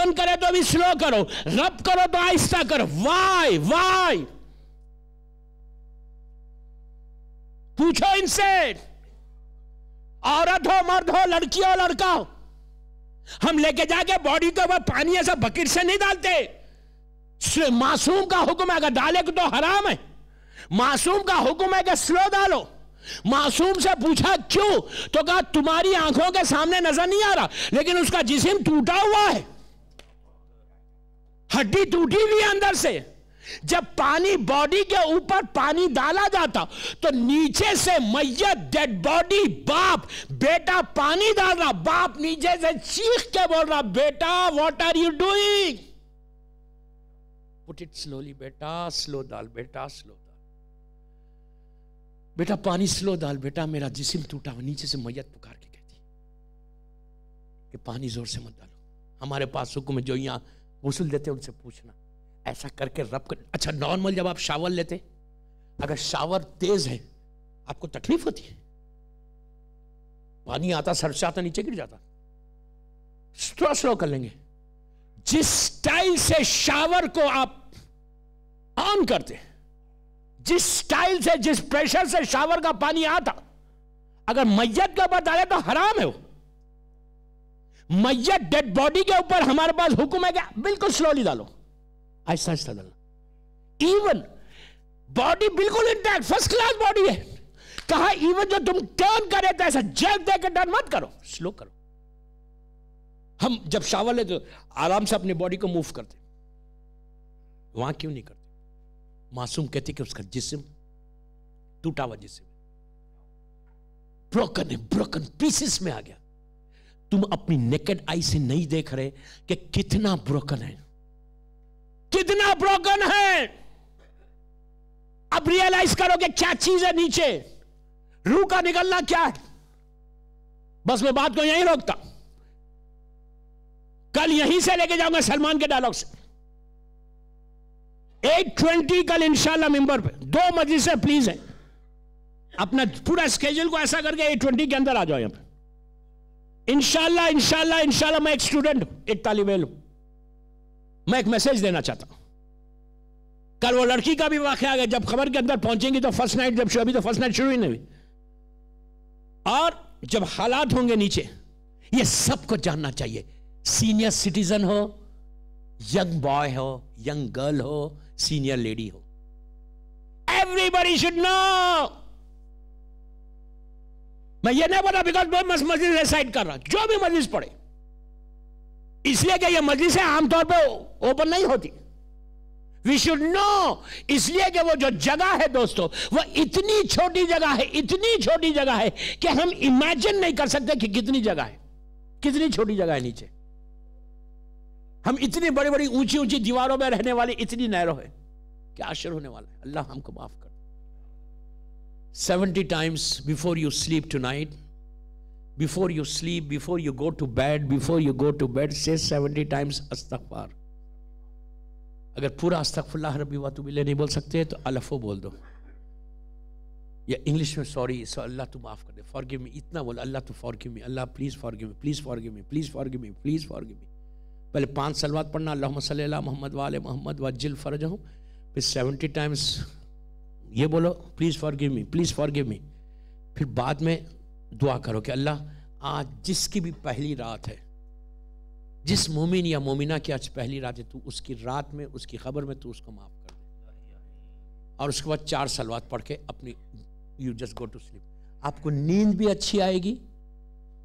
on करे तो भी स्लो करो रब करो तो आहिस्ता करो वाई वाई पूछो इनसे औरत हो मर्द हो लड़की हो लड़का हो हम लेके जाके बॉडी के ऊपर पानी ऐसा बकेट से नहीं डालते मासूम का हुक्म है अगर डाले तो हराम है मासूम का हुक्म है कि स्लो डालो मासूम से पूछा क्यों तो कहा तुम्हारी आंखों के सामने नजर नहीं आ रहा लेकिन उसका जिसम टूटा हुआ है हड्डी टूटी हुई अंदर से जब पानी बॉडी के ऊपर पानी डाला जाता तो नीचे से मैयत डेड बॉडी बाप बेटा पानी डाल रहा बाप नीचे से चीख के बोल रहा बेटा what are you doing put it slowly बेटा स्लो डाल बेटा स्लो डाल बेटा पानी स्लो डाल बेटा मेरा जिसम टूटा हुआ नीचे से मैयत पुकार के कहती कि पानी जोर से मत डालो हमारे पास हुक्म जो यहां गुसल देते उनसे पूछना ऐसा करके रब कर अच्छा नॉर्मल जब आप शावर लेते अगर शावर तेज है आपको तकलीफ होती है पानी आता सर से आता नीचे गिर जाता स्लो स्लो कर लेंगे जिस स्टाइल से शावर को आप ऑन करते जिस स्टाइल से जिस प्रेशर से शावर का पानी आता अगर मैयत का रहे तो हराम है वो मैयत डेड बॉडी के ऊपर हमारे पास हुक्म है क्या बिल्कुल स्लोली डालो आहिस्ता आहिस्ता डालो इवन बॉडी बिल्कुल इंटैक्ट फर्स्ट क्लास बॉडी है कहा इवन जो तुम टर्न करे तो ऐसा जैब दे के टर्न मत करो स्लो करो हम जब शावर लेते तो आराम से अपनी बॉडी को मूव करते वहां क्यों नहीं करते मासूम कहते कि उसका जिस्म टूटा हुआ जिस्म ब्रोकन है ब्रोकन पीसेस में आ गया तुम अपनी नेकेड आई से नहीं देख रहे कि कितना ब्रोकन है कितना ब्रोकन है अब रियलाइज करोगे क्या चीज है नीचे रू का निकलना क्या है बस मैं बात को यहीं रोकता कल यहीं से लेके जाऊंगा सलमान के डायलॉग से ट्वेंटी कल इंशाला मेंबर पे दो मजलिसें प्लीज है अपना पूरा स्केड्यूल को ऐसा करके ट्वेंटी के अंदर आ जाओ यहां पर इंशाला इंशाला इंशाला मैं एक स्टूडेंट हूं एक तालिब इल हूं मैं एक मैसेज देना चाहता हूं कल वो लड़की का भी वाक़ आ गया जब खबर के अंदर पहुंचेंगी तो फर्स्ट नाइट जब अभी तो फर्स्ट नाइट शुरू ही नहीं और जब हालात होंगे नीचे ये सबको जानना चाहिए सीनियर सिटीजन हो यंग बॉय हो यंग गर्ल हो सीनियर लेडी हो एवरीबडी शुड नो मैं ये नहीं बोला बिकॉज मैं मस मस्जिद रिसाइड कर रहा जो भी मस्जिद पढ़े इसलिए कि ये मस्जिदें आमतौर पर ओपन नहीं होती वी शुड नो इसलिए कि वो जो जगह है दोस्तों वो इतनी छोटी जगह है इतनी छोटी जगह है कि हम इमेजिन नहीं कर सकते कि कितनी जगह है कितनी छोटी जगह है नीचे हम इतनी बड़ी बड़ी ऊंची ऊंची दीवारों में रहने वाले इतनी नहरों है क्या आश्चर्य होने वाला है अल्लाह हमको माफ कर 70 times before you sleep tonight, before you sleep, before you go to bed, before you go to bed, say 70 times astaghfar अगर पूरा अस्तफुल्ला रबी वातुबिल्ला नहीं बोल सकते तो अलफो बोल दो या इंग्लिश में सॉरी सो अल्लाह तू माफ़ कर दे फॉर गिव मी इतना बोल अल्लाह तू forgive me Allah please forgive me please forgive me please forgive me please forgive me पहले पाँच सलवात पढ़ना अल्लाह सल मोहम्मद वाल मोहम्मद वाजिल फ़र्ज हूँ फिर सेवेंटी टाइम्स ये बोलो please forgive me please forgive me फिर बाद में दुआ करो कि अल्लाह आज जिसकी भी पहली रात है जिस मोमिन या मोमिना की आज पहली रात है तू उसकी रात में उसकी खबर में तू उसको माफ़ कर दे और उसके बाद चार सलवार पढ़ के अपनी you just go to sleep आपको नींद भी अच्छी आएगी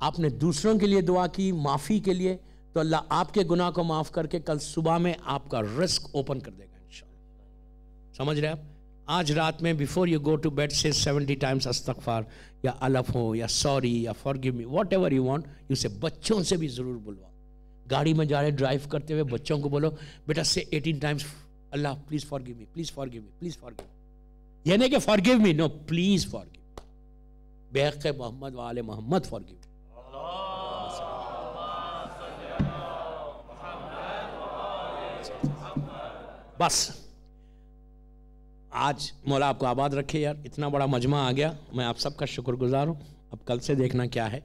आपने दूसरों के लिए दुआ की माफ़ी के लिए तो अल्लाह आपके गुनाह को माफ़ करके कल सुबह में आपका रिस्क ओपन कर देगा इन समझ रहे हैं आप आज रात में before you go to bed से सेवेंटी टाइम्स अस्तफार या अलफ हो या सॉरी या forgive me whatever you want you से बच्चों से भी ज़रूर बुलवाओ गाड़ी में जा रहे ड्राइव करते हुए बच्चों को बोलो बेटा से eighteen times Allah please forgive me please forgive me please forgive ये नहीं कि forgive me no please forgive बेहक मोहम्मद वाल मोहम्मद फॉर गिव बस आज मौला आपको आबाद रखे यार इतना बड़ा मजमा आ गया मैं आप सबका शुक्रगुजार हूँ अब कल से देखना क्या है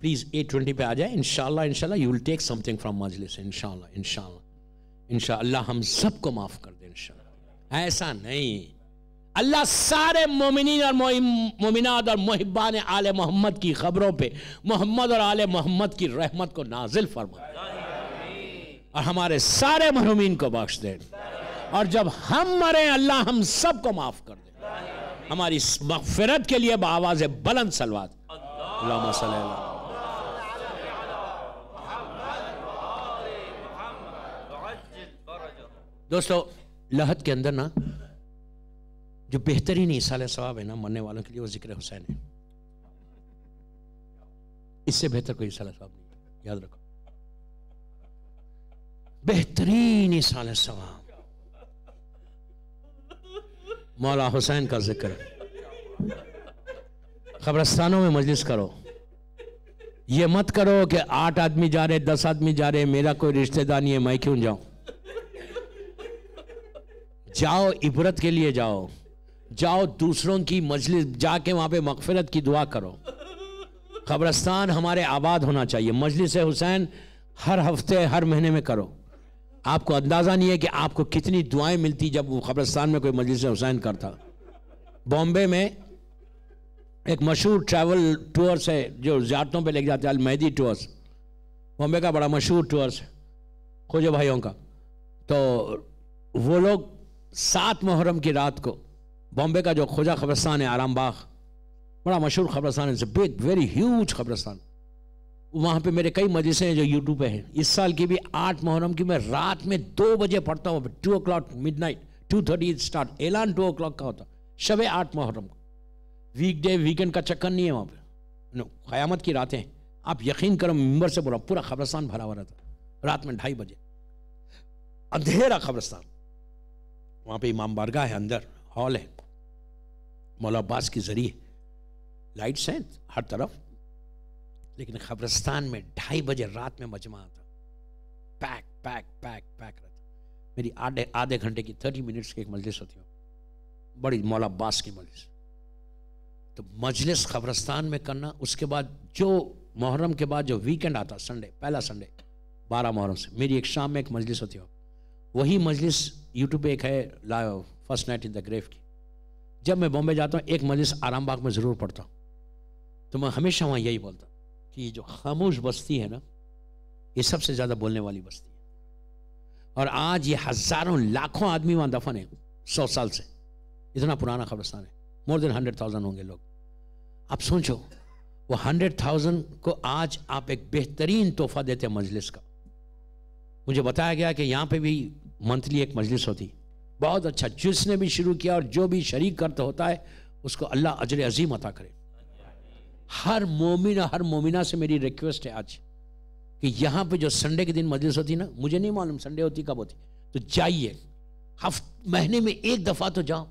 प्लीज़ एट ट्वेंटी पे आ जाए इनशाला इनशाला you will take something from मजलिस इनशाला इनशाला इनशा अल्लाह हम सबको माफ़ कर दे इनशा ऐसा नहीं अल्लाह सारे मोमिन और मोमिनाद और मोहिबान आल मोहम्मद की खबरों पे मोहम्मद और आल मोहम्मद की रहमत को नाजिल फरमा और हमारे सारे महरूमिन को बख्श दे और जब हम मरे अल्लाह हम सबको माफ कर दे हमारी मगफिरत के लिए है बुलंद सलवाद दोस्तों लहत के अंदर ना जो बेहतरीन ईसाल सवाब है ना मरने वालों के लिए वो जिक्र हुसैन है इससे बेहतर कोई ईसाल सवाब नहीं याद रखो बेहतरीन ईसाल सवाब मौला हुसैन का जिक्र कब्रस्तानों में मजलिस करो ये मत करो कि आठ आदमी जा रहे दस आदमी जा रहे मेरा कोई रिश्तेदार नहीं है मैं क्यों जाऊं जाओ इबरत के लिए जाओ जाओ दूसरों की मजलिस जाके वहां पे मकफिरत की दुआ करो कब्रस्तान हमारे आबाद होना चाहिए मजलिस हुसैन हर हफ्ते हर महीने में करो आपको अंदाज़ा नहीं है कि आपको कितनी दुआएं मिलती जब वो कब्रस्तान में कोई मजलिस हुसैन करता बॉम्बे में एक मशहूर ट्रैवल टूर्स है जो ज्यारतों पे लेके जाते हैं मेहदी टूर्स बॉम्बे का बड़ा मशहूर टूर्स है खोजो भाइयों का तो वो लोग सात मुहर्रम की रात को बॉम्बे का जो खोजा खबरस्तान है आराम बाग बड़ा मशहूर खबरस्तान है बिग वेरी ह्यूज खबरस्तान वहाँ पे मेरे कई मदरसे हैं जो यूट्यूब पे हैं इस साल की भी आठ मुहर्रम की मैं रात में दो बजे पढ़ता हूँ two o'clock midnight two thirty start ऐलान टू ओ क्लॉक का होता शबे आठ मुहर्रम को वीकडे वीकेंड का चक्कर नहीं है वहाँ पर नो क़यामत की रातें आप यकीन करो मेम्बर से बोला पूरा खबरस्तान भरा हुआ रहता रात में ढाई बजे अंधेरा खबरस्तान वहाँ पे इमाम बारगाह है अंदर हॉल है मौला अब्बास के ज़रिए लाइट्स हैं हर तरफ लेकिन खबरस्तान में ढाई बजे रात में मजमा आता पैक पैक पैक पैक रहता मेरी आधे आधे घंटे की थर्टी मिनट्स की एक मजलिस होती हो बड़ी मौला की मजलिस तो मजलिस खबरस्तान में करना उसके बाद जो मुहर्रम के बाद जो वीकेंड आता संडे पहला संडे बारह मुहर्रम से मेरी एक शाम में एक मजलिस होती हो वही मजलिस यूट्यूब पे एक है first night in the grave की जब मैं बॉम्बे जाता हूँ एक मजलिस आरामबाग में ज़रूर पढ़ता हूँ तो मैं हमेशा वहाँ यही बोलता कि ये जो खामोश बस्ती है ना ये सबसे ज़्यादा बोलने वाली बस्ती है और आज ये हज़ारों लाखों आदमी वहाँ दफन है सौ साल से इतना पुराना खबरस्तान है मोर देन हंड्रेड थाउजेंड होंगे लोग आप सोचो वो हंड्रेड थाउजेंड को आज आप एक बेहतरीन तोहफा देते हैं मजलिस का मुझे बताया गया कि यहाँ पे भी मंथली एक मजलिस होती बहुत अच्छा जिसने भी शुरू किया और जो भी शरीक करता होता है उसको अल्लाह अजर अजीम अता करे हर मोमिन हर मोमिना से मेरी रिक्वेस्ट है आज कि यहाँ पे जो संडे के दिन मजलिस होती ना मुझे नहीं मालूम संडे होती कब होती तो जाइए हफ्त महीने में एक दफ़ा तो जाओ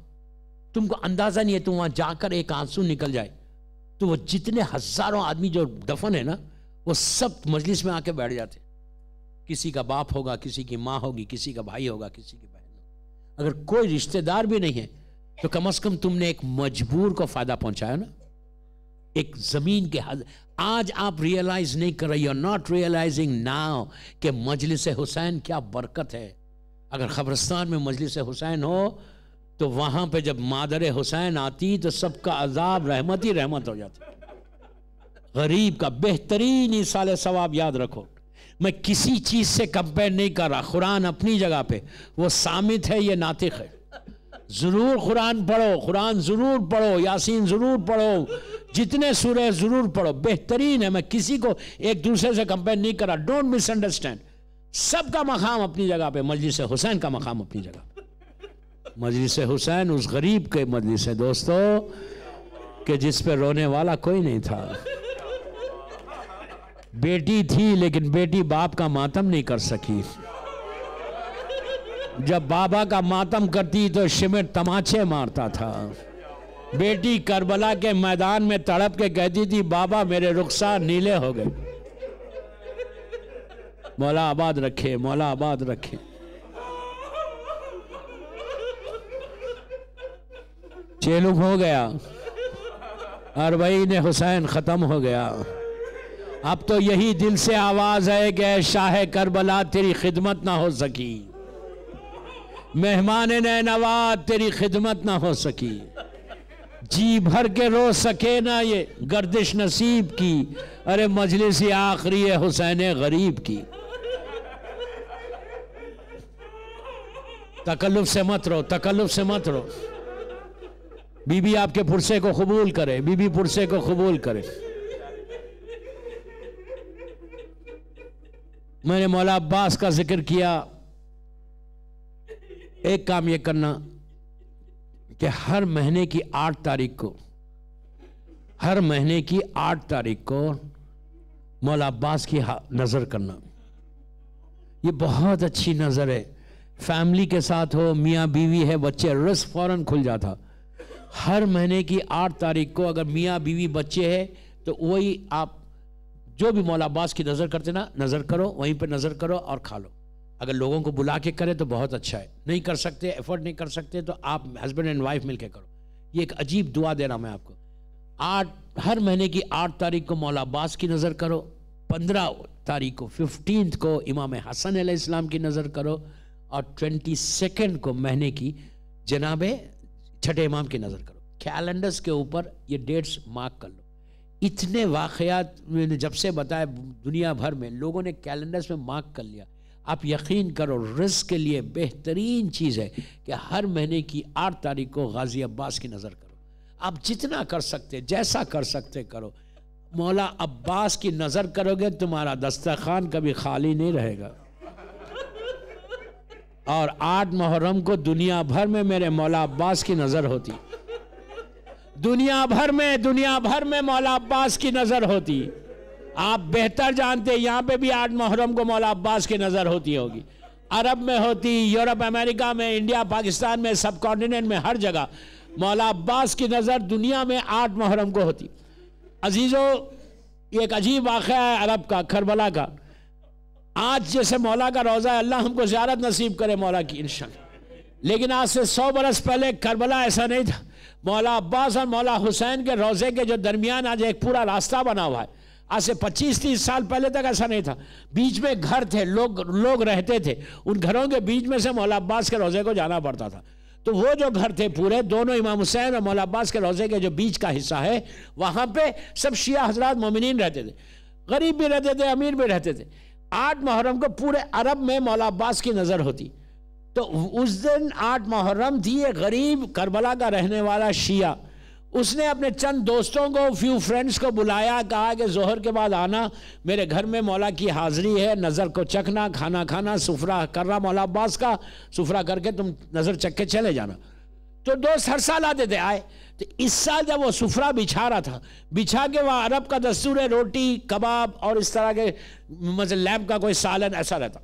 तुमको अंदाज़ा नहीं है तुम वहाँ जाकर एक आंसू निकल जाए तो वो जितने हज़ारों आदमी जो दफन है ना वो सब मजलिस में आके बैठ जाते किसी का बाप होगा किसी की माँ होगी किसी का भाई होगा किसी की बहन होगी अगर कोई रिश्तेदार भी नहीं है तो कम अज़ कम तुमने एक मजबूर को फ़ायदा पहुँचाया ना एक ज़मीन के आज आप रियलाइज नहीं कर रहे हो नॉट रियलाइजिंग नाउ कि मजलिस हुसैन क्या बरकत है अगर खबरस्तान में मजलिस हुसैन हो तो वहां पे जब मादर हुसैन आती तो सबका अजाब रहमत ही रहमत हो जाता गरीब का बेहतरीन ही साल सवाब याद रखो मैं किसी चीज़ से कंपेयर नहीं कर रहा कुरान अपनी जगह पे वो सामित है ये नातिक है ज़रूर कुरान पढ़ो कुरान ज़रूर पढ़ो यासीन ज़रूर पढ़ो जितने है ज़रूर पढ़ो बेहतरीन है मैं किसी को एक दूसरे से कंपेयर नहीं करा डोंट मिसअंडरस्टैंड सबका मकाम अपनी जगह पे मजलिस हुसैन का मकाम अपनी जगह मजलिस हुसैन उस गरीब के मजलिस है दोस्तों के जिस पे रोने वाला कोई नहीं था बेटी थी लेकिन बेटी बाप का मातम नहीं कर सकी जब बाबा का मातम करती तो शिमिर तमाचे मारता था बेटी करबला के मैदान में तड़प के कहती थी बाबा मेरे रुखसार नीले हो गए मौला आबाद रखे मौला आबाद रखे चेलुक हो गया अरबई ने हुसैन ख़त्म हो गया अब तो यही दिल से आवाज़ है कि शाह करबला तेरी खिदमत ना हो सकी मेहमान नवाज तेरी खिदमत ना हो सकी जी भर के रो सके ना ये गर्दिश नसीब की अरे मजलिस आखिरी है हुसैन गरीब की तकल्लुफ से मत रो तकल्लुफ से मत रो बीबी आपके पुरसे को कबूल करे बीबी पुरसे को कबूल करे मैंने मौला अब्बास का जिक्र किया एक काम ये करना कि हर महीने की आठ तारीख को हर महीने की आठ तारीख को मौला अब्बास की नज़र करना ये बहुत अच्छी नज़र है फैमिली के साथ हो मियाँ बीवी है बच्चे रस फौरन खुल जाता हर महीने की आठ तारीख को अगर मियाँ बीवी बच्चे है तो वही आप जो भी मौला अब्बास की नज़र करते ना नज़र करो वहीं पर नज़र करो और खा लो अगर लोगों को बुला के करें तो बहुत अच्छा है नहीं कर सकते एफर्ट नहीं कर सकते तो आप हस्बैंड एंड वाइफ मिलकर करो ये एक अजीब दुआ दे रहा मैं आपको आठ हर महीने की आठ तारीख को मौला अब्बास की नज़र करो पंद्रह तारीख को फिफ्टीन को इमाम हसन इस्लाम की नज़र करो और ट्वेंटी सेकेंड को महीने की जनाब छठे इमाम की नज़र करो कैलेंडर्स के ऊपर ये डेट्स मार्क कर लो इतने वाक़ात मैंने जब से बताया दुनिया भर में लोगों ने कैलेंडर्स में मार्क कर लिया आप यकीन करो रिस्क के लिए बेहतरीन चीज़ है कि हर महीने की आठ तारीख को गाजी अब्बास की नज़र करो आप जितना कर सकते जैसा कर सकते करो मौला अब्बास की नज़र करोगे तुम्हारा दस्तरखान कभी खाली नहीं रहेगा और आठ मुहर्रम को दुनिया भर में मेरे मौला अब्बास की नज़र होती दुनिया भर में दुनिया भर में मौला अब्बास की नज़र होती आप बेहतर जानते हैं यहाँ पे भी आठ मुहर्रम को मौला अब्बास की नज़र होती होगी अरब में होती यूरोप अमेरिका में इंडिया पाकिस्तान में सब कॉन्टिनेंट में हर जगह मौला अब्बास की नज़र दुनिया में आठ मुहर्रम को होती अजीजों एक अजीब वाक़ है अरब का खरबला का आज जैसे मौला का रोज़ा है अल्लाह हमको ज्यारत नसीब करे मौला की इंशा लेकिन आज से सौ बरस पहले करबला ऐसा नहीं था मौला अब्बास और मौला हुसैन के रोज़े के जो दरमियान आज एक पूरा रास्ता बना हुआ है आज से 25 तीस साल पहले तक ऐसा नहीं था बीच में घर थे लोग लोग रहते थे उन घरों के बीच में से मौला अब्बास के रोज़े को जाना पड़ता था तो वो जो घर थे पूरे दोनों इमाम हुसैन और मौला अब्बास के रोज़े के जो बीच का हिस्सा है वहाँ पे सब शिया हजरात मोमिन रहते थे गरीब भी रहते थे अमीर भी रहते थे आठ मुहर्रम को पूरे अरब में मौला अब्बास की नज़र होती तो उस दिन आठ मुहर्रम थी ये गरीब करबला का रहने वाला शिया उसने अपने चंद दोस्तों को फ्यू फ्रेंड्स को बुलाया कहा कि जोहर के बाद आना मेरे घर में मौला की हाजिरी है नज़र को चखना खाना खाना सुफरा करना मौला अब्बास का सुफरा करके तुम नज़र चख के चले जाना तो दोस्त हर साल आते थे आए तो इस साल जब वो सुफरा बिछा रहा था बिछा के वहाँ अरब का दस्तूर है रोटी कबाब और इस तरह के मतलब लैब का कोई सालन ऐसा रहता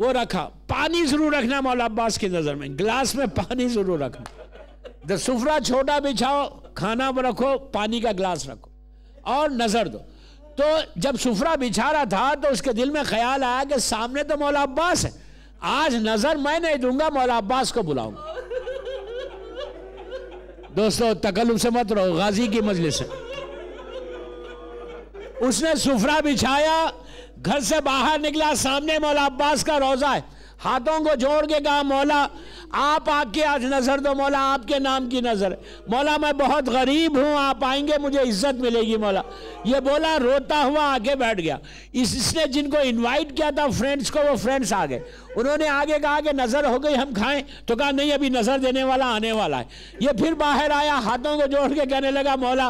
वो रखा पानी ज़रूर रखना मौला अब्बास की नज़र में गिलास में पानी ज़रूर रखना जब सुफरा छोटा बिछाओ खाना रखो पानी का गिलास रखो और नजर दो तो जब सुफरा बिछा रहा था तो उसके दिल में ख्याल आया कि सामने तो मौला अब्बास है आज नजर मैं नहीं दूंगा मौला अब्बास को बुलाऊंगा दोस्तों तकल्लुफ से मत रहो गाजी की मजलिस है उसने सुफरा बिछाया घर से बाहर निकला सामने मौला अब्बास का रोजा है हाथों को जोड़ के कहा मौला आप आके आज नज़र दो मौला आपके नाम की नज़र मौला मैं बहुत गरीब हूँ आप आएंगे मुझे इज्जत मिलेगी मौला ये बोला रोता हुआ आगे बैठ गया इस इसने जिनको इनवाइट किया था फ्रेंड्स को वो फ्रेंड्स आ गए उन्होंने आगे कहा कि नज़र हो गई हम खाएं तो कहा नहीं अभी नज़र देने वाला आने वाला है ये फिर बाहर आया हाथों को जोड़ के कहने लगा मौला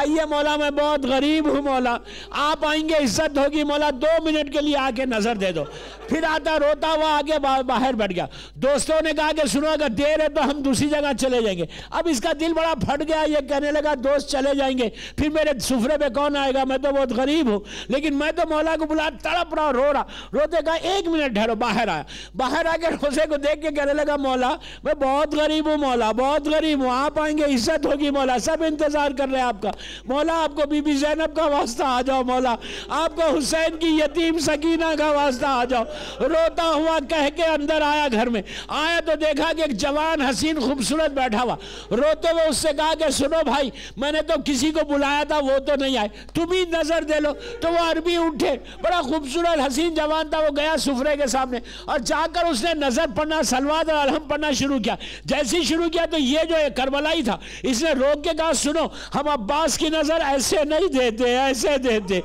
आइए मौला मैं बहुत गरीब हूँ मौला आप आएंगे इज्जत होगी मौला दो मिनट के लिए आके नज़र दे दो फिर आता रोता हुआ आगे बाहर बैठ गया दोस्तों ने कहा कि सुनो अगर देर है तो हम दूसरी जगह चले जाएंगे अब इसका दिल बड़ा फट गया ये कहने लगा दोस्त चले जाएंगे फिर मेरे सुफरे पे कौन कौन आएगा मैं तो बहुत गरीब हूँ लेकिन मैं तो मौला को बुला तड़प रहा रो रहा रोते कहा एक मिनट ठहरो बाहर आया बाहर आके रोजे को देख के कहने लगा मौला मैं बहुत गरीब हूँ मौला बहुत गरीब हूँ आप आएंगे इज्जत होगी मौला सब इंतज़ार कर रहे हैं आपका मौला आपको बीबी जैनब का वास्ता आ जाओ मौला आपको हुसैन की यतीम सकीना का वास्ता आ जाओ रोता हुआ कह के अंदर आया घर में आया तो देखा कि एक जवान हसीन खूबसूरत बैठा हुआ रोते हुए उससे कहा कि सुनो भाई मैंने तो किसी को बुलाया था वो तो नहीं आए तुम ही नज़र दे लो तो वो अरबी उठे बड़ा खूबसूरत हसीन जवान था वो गया सुफरे के सामने और जाकर उसने नज़र पढ़ना सलवाद और अलहम पढ़ना शुरू किया जैसे ही शुरू किया तो ये जो है करबलाई था इसने रोक के कहा सुनो हम अब्बास की नज़र ऐसे नहीं देते ऐसे देते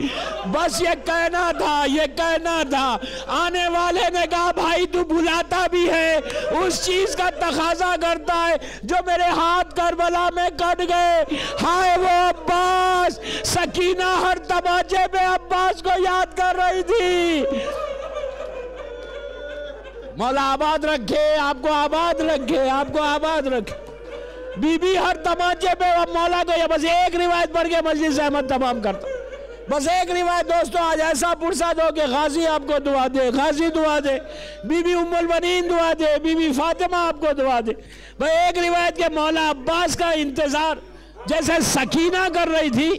बस ये कहना था ये कहना था आने वाले ने कहा भाई तू बुलाता भी है उस चीज़ का तकाजा करता है जो मेरे हाथ करबला में कट गए हाय वो अब्बास सकी मदीना हर तमाजे में अब्बास को याद कर रही थी मौला आबाद रखे आपको आबाद रखे आपको आबाद रखे बीबी हर तमाचे पे मौला को ये बस एक रिवायत पढ़ के मस्जिद से अहमद तमाम करता बस एक रिवायत दोस्तों आज ऐसा पुरसा दो कि गाजी आपको दुआ दे गाजी दुआ दे बीबी उम्मुल बनीन दुआ दे बीबी फातिमा आपको दुआ दे भाई एक रिवायत के मौला अब्बास का इंतज़ार जैसे सकीना कर रही थी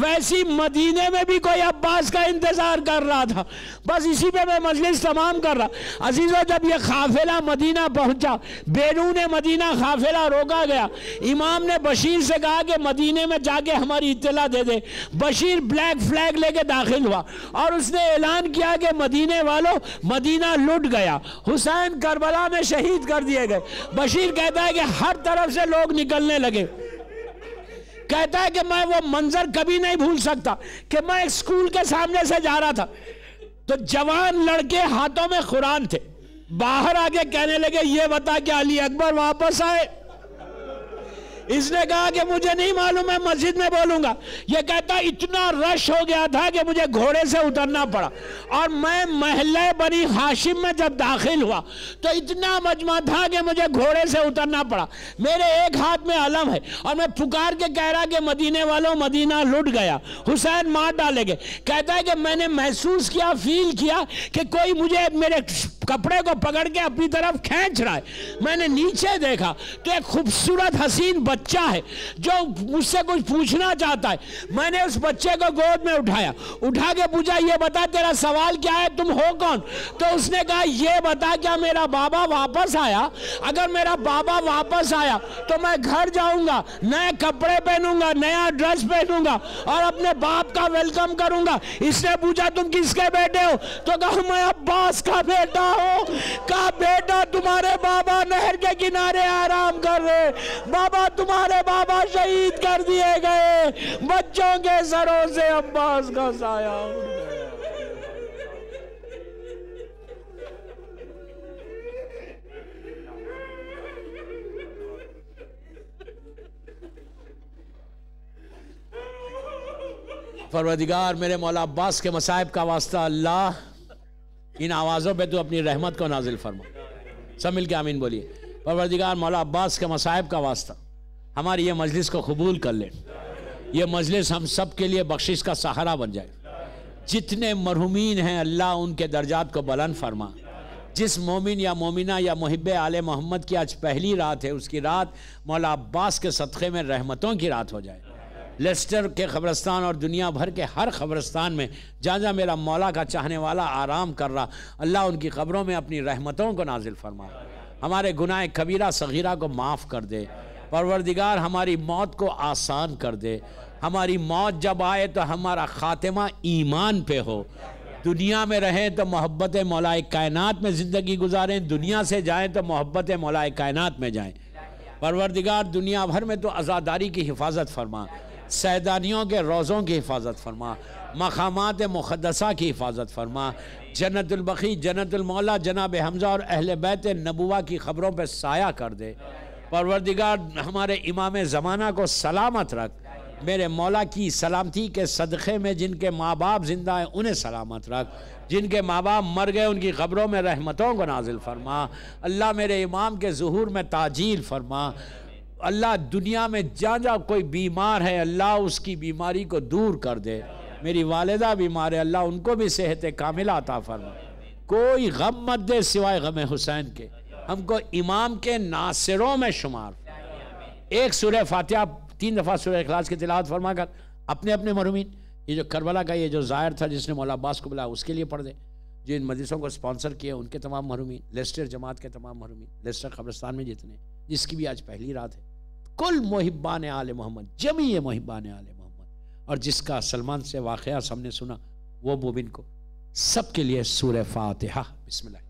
वैसी मदीने में भी कोई अब्बास का इंतज़ार कर रहा था बस इसी पे मैं मजलिस तमाम कर रहा अजीज़ों जब ये काफिला मदीना पहुंचा ने मदीना काफिला रोका गया इमाम ने बशीर से कहा कि मदीने में जाके हमारी इतला दे दे बशीर ब्लैक फ्लैग लेके दाखिल हुआ और उसने ऐलान किया कि मदीने वालों मदीना लुट गया हुसैन करबला में शहीद कर दिए गए बशीर कहता है कि हर तरफ से लोग निकलने लगे कहता है कि मैं वो मंजर कभी नहीं भूल सकता कि मैं एक स्कूल के सामने से जा रहा था तो जवान लड़के हाथों में कुरान थे बाहर आके कहने लगे ये बता कि अली अकबर वापस आए इसने कहा कि मुझे नहीं मालूम मैं मस्जिद में बोलूंगा ये कहता इतना रश हो गया था कि मुझे घोड़े से उतरना पड़ा और मैं महल बनी हाशिम में जब दाखिल हुआ तो इतना मजमा था कि मुझे घोड़े से उतरना पड़ा मेरे एक हाथ में अलम है और मैं पुकार के कह रहा कि मदीने वालों मदीना लुट गया हुसैन मार गए कहता है कि मैंने महसूस किया फील किया कि कोई मुझे मेरे कपड़े को पकड़ के अपनी तरफ खींच रहा है मैंने नीचे देखा तो एक खूबसूरत हसीन बच्चा है जो मुझसे कुछ पूछना चाहता है मैंने उस बच्चे को गोद में उठाया उठा के पूछा ये बता तेरा सवाल क्या है तुम हो कौन तो उसने कहा ये बता क्या मेरा बाबा वापस आया अगर मेरा बाबा वापस आया तो मैं घर जाऊंगा नए कपड़े पहनूंगा नया ड्रेस पहनूंगा और अपने बाप का वेलकम करूंगा इसने पूछा तुम किसके बेटे हो तो कहा मैं अब्बास का बेटा हो कहा बेटा तुम्हारे बाबा नहर के किनारे आराम कर रहे बाबा तुम्हारे बाबा शहीद कर दिए गए बच्चों के सरों से अब्बास का साया फरवदिगार मेरे मौला अब्बास के मसाइब का वास्ता अल्लाह इन आवाज़ों पे तो अपनी रहमत को नाजिल फरमा सब मिल के आमीन बोलिए परवरदिगार मौला अब्बास के मसाहब का वास्ता हमारी ये मजलिस को कबूल कर ले ये मजलिस हम सब के लिए बख्शिश का सहारा बन जाए जितने मरहुमीन हैं अल्लाह उनके दर्जात को बुलंद फरमा जिस मोमिन या मोमिना या मुहब आल मोहम्मद की आज पहली रात है उसकी रात मौला अब्बास के सदक़े में रहमतों की रात हो जाए लेस्टर के खबरस्तान और दुनिया भर के हर खबरस्तान में जहाँ जहाँ मेरा मौला का चाहने वाला आराम कर रहा अल्लाह उनकी खबरों में अपनी रहमतों को नाजिल फरमा हमारे गुनाह कबीरा सगीरा को माफ़ कर दे परवरदिगार हमारी मौत को आसान कर दे हमारी मौत जब आए तो हमारा ख़ात्मा ईमान पे हो दुनिया में रहें तो मोहब्बत मौलाए कायनात में ज़िंदगी गुजारें दुनिया से जाएं तो मोहब्बत मौलाए कायनात में जाएं परवरदिगार दुनिया भर में तो आज़ादारी की हिफाजत फरमा सैदानियों के रोज़ों की हिफाजत फरमा मकामात मुक़दसा की हिफाजत फरमा जन्नतबी जन्तुलमौला जनाब हमज़ा और अहल बैत नबुआ की ख़बरों पर साया कर दे परवरदिगार हमारे इमाम ज़माना को सलामत रख मेरे मौला की सलामती के सदक़े में जिनके माँ बाप जिंदा हैं उन्हें सलामत रख जिनके माँ बाप मर गए उनकी ख़बरों में रहमतों को नाजिल फरमा अल्लाह मेरे इमाम के जहूर में ताजील फरमा अल्लाह दुनिया में जहाँ जहाँ कोई बीमार है अल्लाह उसकी बीमारी को दूर कर दे मेरी वालदा बीमार है अल्लाह उनको भी सेहत कामिल आता फरमा कोई गम मत दे सिवाय गम हुसैन के हमको इमाम के नासिरों में शुमार एक सुरह फातिहा तीन दफ़ा सुरह अखलास की तिलावत फरमा कर अपने अपने मरूमिन ये जो करबला का ये जो ज़ाहिर था जिसने मौला अब्बास को बुलाया उसके लिए पढ़ दे जिन मदरसों को स्पॉन्सर किया उनके तमाम महरूमी लेस्टर जमात के तमाम महरूमी लेस्टर कब्रस्तान में जितने जिसकी भी आज पहली रात है कुल मोहिबान आल मोहम्मद जमी मोहिबान आल मोहम्मद और जिसका सलमान से वाक़ हमने सुना वो मोबिन को सबके लिए सूर फातहा बिस्मिल्लाह